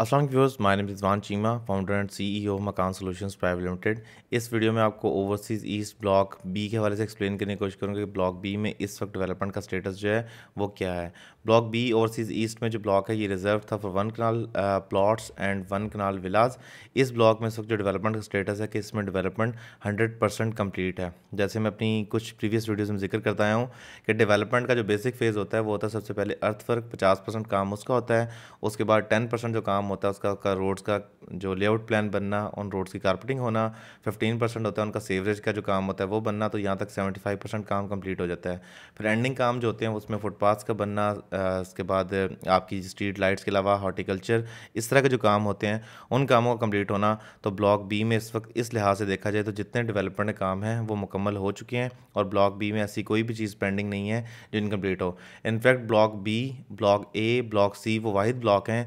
Aslam viewers my name Rizwan Cheema founder and CEO Makaan solutions private limited इस वीडियो में आपको ओवरसीज़ ईस्ट ब्लॉक बी के हवाले से एक्सप्लेन करने की कोशिश करूँगा कि ब्लॉक बी में इस वक्त डेवलपमेंट का स्टेटस जो है वो क्या है ब्लॉक बी ओवरसीज़ ईस्ट में जो ब्लॉक है ये रिजर्व था for one kanal plots and one kanal villas इस ब्लॉक में इस वक्त जो डेवलपमेंट का स्टेटस है कि इसमें डेवलपमेंट हंड्रेड परसेंट कम्प्लीट है जैसे मैं अपनी कुछ प्रीवियस वीडियोज़ में जिक्र करता आया हूँ कि डेवलपमेंट का जो बेसिक फेज़ होता है वो होता है सबसे पहले अर्थ वर्क पचास परसेंट काम उसका होता है उसके बाद टेन परसेंट जो काम होता है उसका रोड्स का जो लेआउट प्लान बनना उन रोड्स की कारपेटिंग होना फिफ्टीन परसेंट होता है उनका सेवरेज का जो काम होता है वो बनना तो यहाँ तक सेवेंटी फाइव परसेंट काम कंप्लीट हो जाता है फिर एंडिंग काम जो होते हैं उसमें फुटपाथ का बनना उसके बाद आपकी स्ट्रीट लाइट्स के अलावा हॉर्टिकल्चर इस तरह के जो काम होते हैं उन कामों का कम्प्लीट होना तो ब्लॉक बी में इस वक्त इस लिहाज से देखा जाए तो जितने डेवलपमेंट काम हैं वो मुकम्मल हो चुके हैं और ब्लॉक बी में ऐसी कोई भी चीज़ पेंडिंग नहीं है जो इनकम्प्लीट हो in fact block B block A block C वो वाहिद ब्लॉक हैं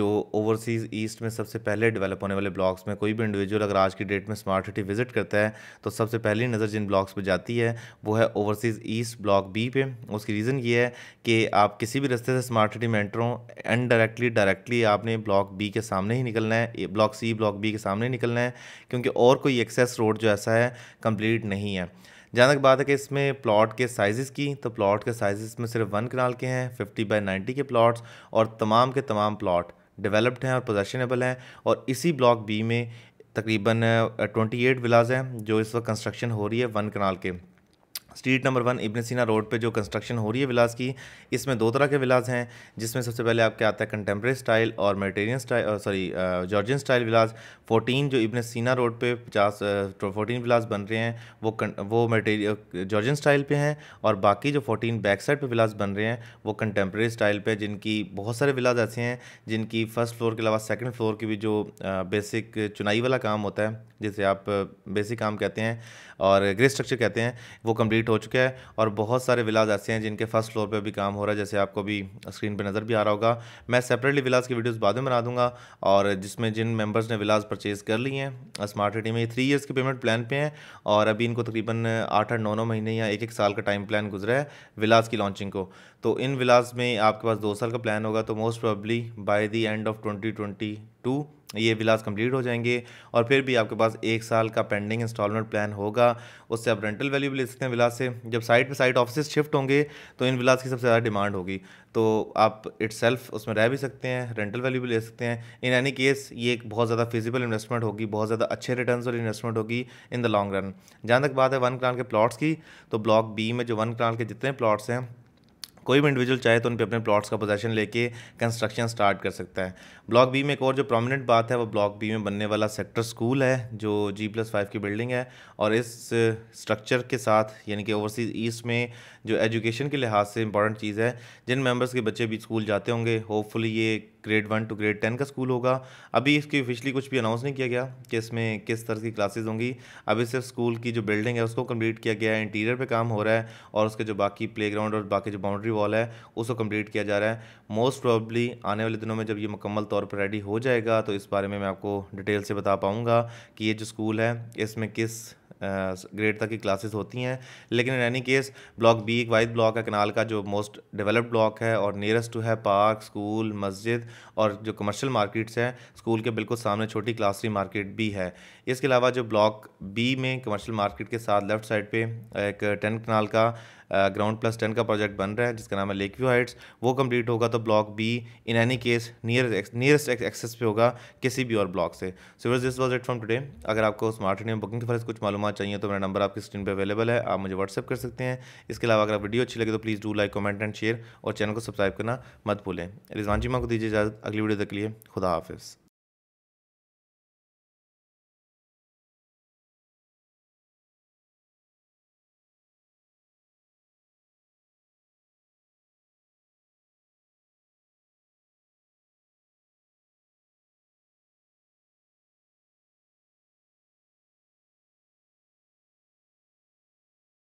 जो ओवरसीज़ ईस्ट में सबसे पहले डेवलप होने वाले ब्लॉक्स में कोई भी इंडिविजुअल अगर आज की डेट में स्मार्ट सिटी विजिट करता है तो सबसे पहली नज़र जिन ब्लॉक्स पर जाती है वो है ओवरसीज़ ईस्ट ब्लॉक बी पे उसकी रीज़न ये है कि आप किसी भी रस्ते से स्मार्ट सिटी में एंटर हों इनडायरेक्टली डायरेक्टली आपने ब्लॉक बी के सामने ही निकलना है ब्लॉक सी ब्लॉक बी के सामने ही निकलना है क्योंकि और कोई एक्सेस रोड जो ऐसा है कम्प्लीट नहीं है जहाँ तक बात है कि इसमें प्लॉट के साइज़ की तो प्लॉट के साइज़ में सिर्फ वन कनाल के हैं फिफ्टी बाई नाइन्टी के प्लॉट्स और तमाम के तमाम प्लॉट डेवलप्ड हैं और पोजेशनेबल हैं और इसी ब्लॉक बी में तकरीबन ट्वेंटी एट विलाज हैं जो इस वक्त कंस्ट्रक्शन हो रही है वन कनाल के स्ट्रीट नंबर वन इब्न सीना रोड पे जो कंस्ट्रक्शन हो रही है विलास की इसमें दो तरह के विलास हैं जिसमें सबसे पहले आपके आता है कंटेम्प्रेरी स्टाइल और Mediterranean style sorry Georgian style villas 14 जो इब्न सीना रोड पे 50 14 तो विलास बन रहे हैं वो वो मेटेरियल जॉर्जियन स्टाइल पे हैं और बाकी जो 14 बैक साइड पे विलास बन रहे हैं वो कंटेम्प्रेरी स्टाइल पे जिनकी बहुत सारे विलास ऐसे हैं जिनकी फ़र्स्ट फ्लोर के अलावा सेकेंड फ्लोर की भी जो बेसिक चुनाई वाला काम होता है जिसे आप बेसिक काम कहते हैं और ग्रे स्ट्रक्चर कहते हैं वो कम्प्लीट कंप्लीट हो चुका है और बहुत सारे विलाज ऐसे हैं जिनके फर्स्ट फ्लोर पे भी काम हो रहा है जैसे आपको भी स्क्रीन पे नज़र भी आ रहा होगा मैं सेपरेटली विलाज की वीडियोस बाद में बना दूंगा और जिसमें जिन मेंबर्स ने विलाज परचेज़ कर लिए हैं स्मार्ट सिटी में थ्री ईयर्स के पेमेंट प्लान पर हैं और अभी इनको तकरीबन आठ आठ नौ नौ महीने या एक एक साल का टाइम प्लान गुजरा है विलाज की लॉन्चिंग को तो इन विलाज में आपके पास दो साल का प्लान होगा तो most probably by the end of twenty two ये विलास कंप्लीट हो जाएंगे और फिर भी आपके पास एक साल का पेंडिंग इंस्टॉलमेंट प्लान होगा उससे आप रेंटल वैल्यू भी ले सकते हैं विलास से जब साइट पे साइट ऑफिस शिफ्ट होंगे तो इन विलास की सबसे ज़्यादा डिमांड होगी तो आप इट्स उसमें रह भी सकते हैं रेंटल वैल्यू भी ले सकते हैं इन एनी केस ये एक बहुत ज़्यादा फिजिबल इन्वेस्टमेंट होगी बहुत ज़्यादा अच्छे रिटर्न वाली इन्वेस्टमेंट होगी इन द लॉन्ग रन जहाँ तक बात है वन क्रांड के प्लाट्स की तो ब्लॉक बी में जो वन क्रांड के जितने प्लाट्स हैं कोई भी इंडिविजुअल चाहे तो उन पर अपने प्लॉट्स का पोजेशन लेके कंस्ट्रक्शन स्टार्ट कर सकता है ब्लॉक बी में एक और जो प्रोमिनेंट बात है वो ब्लॉक बी में बनने वाला सेक्टर स्कूल है जो जी प्लस फाइव की बिल्डिंग है और इस स्ट्रक्चर के साथ यानी कि ओवरसीज़ ईस्ट में जो एजुकेशन के लिहाज से इंपॉर्टेंट चीज़ है जिन मेम्बर्स के बच्चे भी स्कूल जाते होंगे होपफुली ये grade one to grade ten का स्कूल होगा अभी इसकी ऑफिशली कुछ भी अनाउंस नहीं किया गया कि इसमें किस तरह की क्लासेज होंगी अभी सिर्फ स्कूल की जो बिल्डिंग है उसको कम्प्लीट किया गया है इंटीरियर पर काम हो रहा है और उसके जो बाकी प्ले और बाकी जो बाउंड्री वॉल है उसको कम्प्लीट किया जा रहा है मोस्ट प्रॉबली आने वाले दिनों में जब ये मुकम्मल तौर पर रेडी हो जाएगा तो इस बारे में मैं आपको डिटेल से बता पाऊँगा कि ये जो स्कूल है इसमें किस ग्रेड तक की क्लासेस होती हैं लेकिन in any case block B wise block है कनाल का जो मोस्ट डेवलप्ड ब्लॉक है और नियरेस्ट टू है पार्क स्कूल मस्जिद और जो कमर्शियल मार्केट्स हैं स्कूल के बिल्कुल सामने छोटी क्लास थ्री मार्केट भी है इसके अलावा जो ब्लॉक बी में कमर्शियल मार्केट के साथ लेफ्ट साइड पे एक टेंथ कनाल का ग्राउंड प्लस टेन का प्रोजेक्ट बन रहा है जिसका नाम है लेक व्यू हाइट्स वो कंप्लीट होगा तो block B in any case near nearest access पे होगा किसी भी और ब्लॉक से so this was it from today अगर आपको स्मार्ट इंडिया में बुकिंग के फर्ज कुछ मालूम चाहिए तो मेरा नंबर आपकी स्क्रीन पर अवेलेबल है आप मुझे व्हाट्सअप कर सकते हैं इसके अलावा अगर वीडियो अच्छी लगे तो please do like comment and share और चैनल को सब्सक्राइब करना मत भूलें रिजवान जी माँ को दीजिए इजाज़त अगली वीडियो तक लिए खुदा हाफिज़